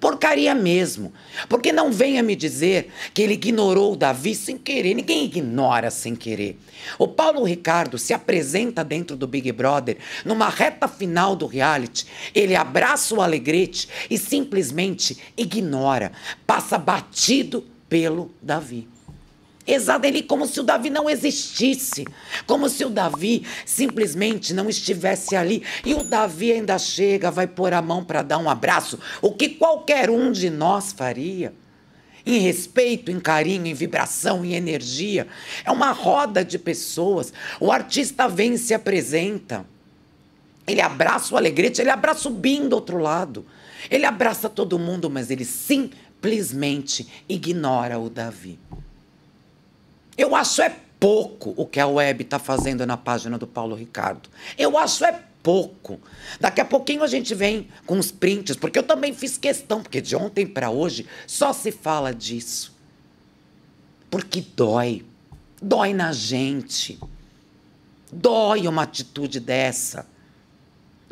Porcaria mesmo. Porque não venha me dizer que ele ignorou Davi sem querer. Ninguém ignora sem querer. O Paulo Ricardo se apresenta dentro do Big Brother, numa reta final do reality. Ele abraça o alegrete e simplesmente ignora. Passa batido pelo Davi. Exato, ele como se o Davi não existisse, como se o Davi simplesmente não estivesse ali. E o Davi ainda chega, vai pôr a mão para dar um abraço, o que qualquer um de nós faria. Em respeito, em carinho, em vibração, em energia. É uma roda de pessoas. O artista vem e se apresenta. Ele abraça o alegrete, ele abraça o Bim do outro lado. Ele abraça todo mundo, mas ele simplesmente ignora o Davi. Eu acho é pouco o que a web está fazendo na página do Paulo Ricardo. Eu acho é pouco. Daqui a pouquinho a gente vem com os prints, porque eu também fiz questão, porque de ontem para hoje só se fala disso. Porque dói. Dói na gente. Dói uma atitude dessa.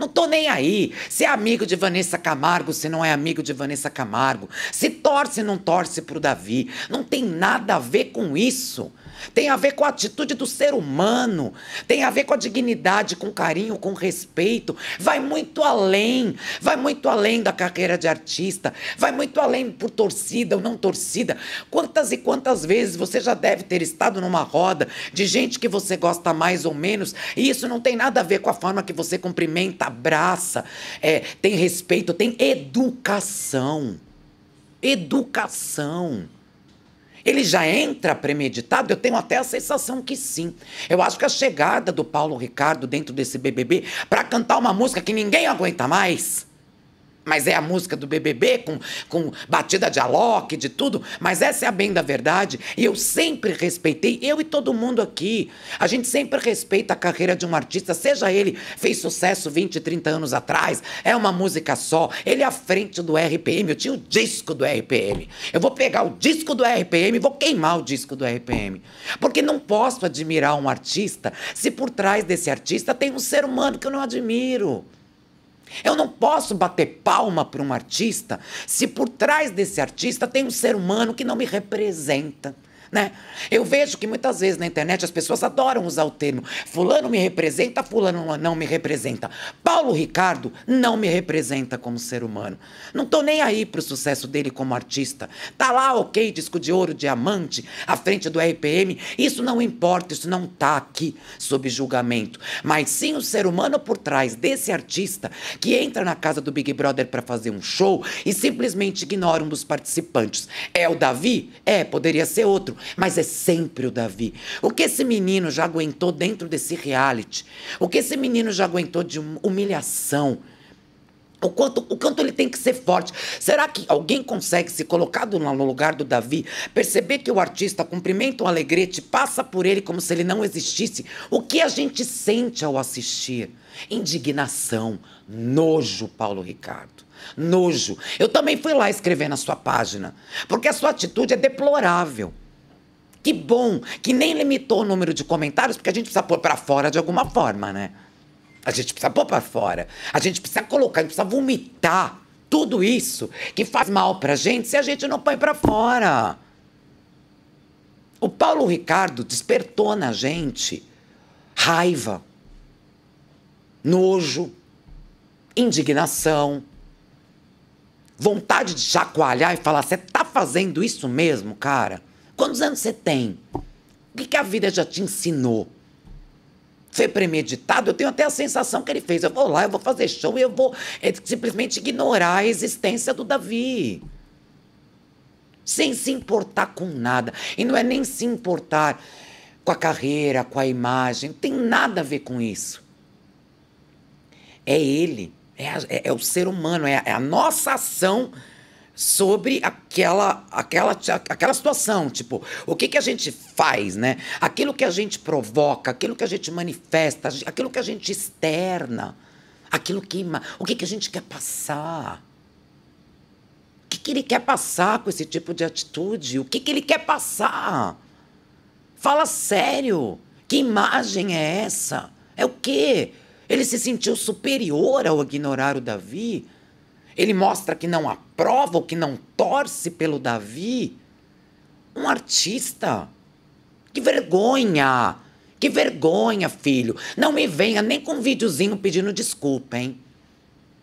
Não tô nem aí. Se é amigo de Vanessa Camargo, se não é amigo de Vanessa Camargo. Se torce, não torce pro Davi. Não tem nada a ver com isso. Tem a ver com a atitude do ser humano. Tem a ver com a dignidade, com carinho, com respeito. Vai muito além. Vai muito além da carreira de artista. Vai muito além por torcida ou não torcida. Quantas e quantas vezes você já deve ter estado numa roda de gente que você gosta mais ou menos. E isso não tem nada a ver com a forma que você cumprimenta abraça, é, tem respeito, tem educação. Educação. Ele já entra premeditado? Eu tenho até a sensação que sim. Eu acho que a chegada do Paulo Ricardo dentro desse BBB para cantar uma música que ninguém aguenta mais mas é a música do BBB com, com batida de aloque, de tudo, mas essa é a bem da verdade e eu sempre respeitei, eu e todo mundo aqui, a gente sempre respeita a carreira de um artista, seja ele fez sucesso 20, 30 anos atrás, é uma música só, ele é à frente do RPM, eu tinha o disco do RPM, eu vou pegar o disco do RPM e vou queimar o disco do RPM, porque não posso admirar um artista se por trás desse artista tem um ser humano que eu não admiro. Eu não posso bater palma para um artista se por trás desse artista tem um ser humano que não me representa. Né? Eu vejo que muitas vezes na internet as pessoas adoram usar o termo fulano me representa, fulano não me representa. Paulo Ricardo não me representa como ser humano. Não estou nem aí para o sucesso dele como artista. Tá lá, ok, disco de ouro, diamante, à frente do RPM. Isso não importa, isso não tá aqui sob julgamento. Mas sim o ser humano por trás desse artista que entra na casa do Big Brother para fazer um show e simplesmente ignora um dos participantes. É o Davi? É, poderia ser outro mas é sempre o Davi. O que esse menino já aguentou dentro desse reality? O que esse menino já aguentou de humilhação? O quanto, o quanto ele tem que ser forte. Será que alguém consegue se colocar no lugar do Davi, perceber que o artista cumprimenta o alegrete, passa por ele como se ele não existisse? O que a gente sente ao assistir? Indignação, nojo, Paulo Ricardo. Nojo. Eu também fui lá escrever na sua página, porque a sua atitude é deplorável. Que bom que nem limitou o número de comentários, porque a gente precisa pôr para fora de alguma forma, né? A gente precisa pôr para fora. A gente precisa colocar, a gente precisa vomitar tudo isso que faz mal pra gente se a gente não põe para fora. O Paulo Ricardo despertou na gente raiva, nojo, indignação, vontade de chacoalhar e falar: você tá fazendo isso mesmo, cara? Quantos anos você tem? O que, que a vida já te ensinou? Foi premeditado? Eu tenho até a sensação que ele fez. Eu vou lá, eu vou fazer show e eu vou é, simplesmente ignorar a existência do Davi. Sem se importar com nada. E não é nem se importar com a carreira, com a imagem. Não tem nada a ver com isso. É ele. É, a, é, é, o ser humano, é a, é a nossa ação sobre aquela, aquela, aquela situação, tipo, o que, que a gente faz, né? Aquilo que a gente provoca, aquilo que a gente manifesta, aquilo que a gente externa, aquilo que o que, que a gente quer passar. O que, que ele quer passar com esse tipo de atitude? O que, que ele quer passar? Fala sério. Que imagem é essa? É o quê? Ele se sentiu superior ao ignorar o Davi? Ele mostra que não aprova ou que não torce pelo Davi. Um artista. Que vergonha! Que vergonha, filho. Não me venha nem com videozinho pedindo desculpa, hein?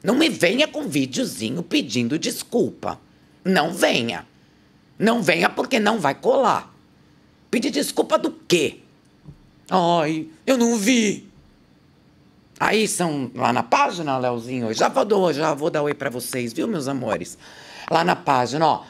Não me venha com videozinho pedindo desculpa. Não venha. Não venha porque não vai colar. Pedir desculpa do quê? Ai, eu não vi. Aí são lá na página, Léozinho. Já vou, já vou dar oi para vocês, viu, meus amores? Lá na página, ó.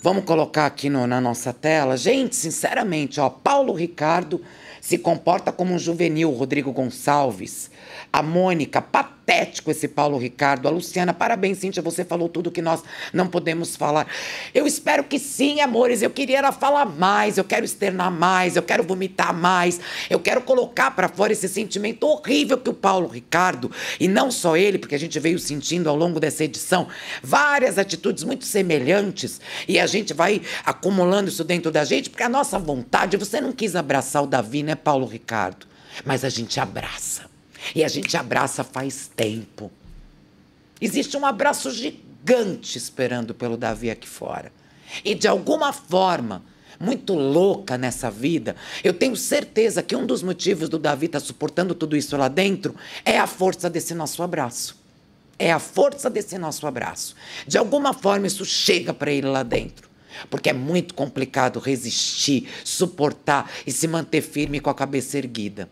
Vamos colocar aqui no, na nossa tela. Gente, sinceramente, ó, Paulo Ricardo se comporta como um juvenil, Rodrigo Gonçalves. A Mônica, patético esse Paulo Ricardo. A Luciana, parabéns, Cíntia, você falou tudo que nós não podemos falar. Eu espero que sim, amores. Eu queria era falar mais, eu quero externar mais, eu quero vomitar mais, eu quero colocar para fora esse sentimento horrível que o Paulo Ricardo, e não só ele, porque a gente veio sentindo ao longo dessa edição várias atitudes muito semelhantes, e a gente vai acumulando isso dentro da gente, porque a nossa vontade, você não quis abraçar o Davi, né? né, Paulo Ricardo? Mas a gente abraça. E a gente abraça faz tempo. Existe um abraço gigante esperando pelo Davi aqui fora. E de alguma forma, muito louca nessa vida, eu tenho certeza que um dos motivos do Davi estar tá suportando tudo isso lá dentro é a força desse nosso abraço. É a força desse nosso abraço. De alguma forma, isso chega para ele lá dentro. Porque é muito complicado resistir, suportar e se manter firme com a cabeça erguida.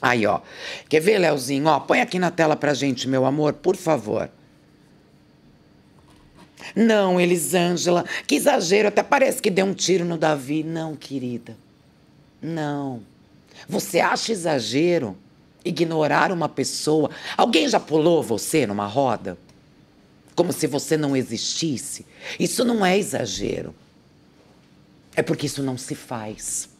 Aí, ó. Quer ver, Léozinho? Ó, põe aqui na tela pra gente, meu amor, por favor. Não, Elisângela, que exagero, até parece que deu um tiro no Davi. Não, querida. Não. Você acha exagero ignorar uma pessoa? Alguém já pulou você numa roda? como se você não existisse. Isso não é exagero. É porque isso não se faz.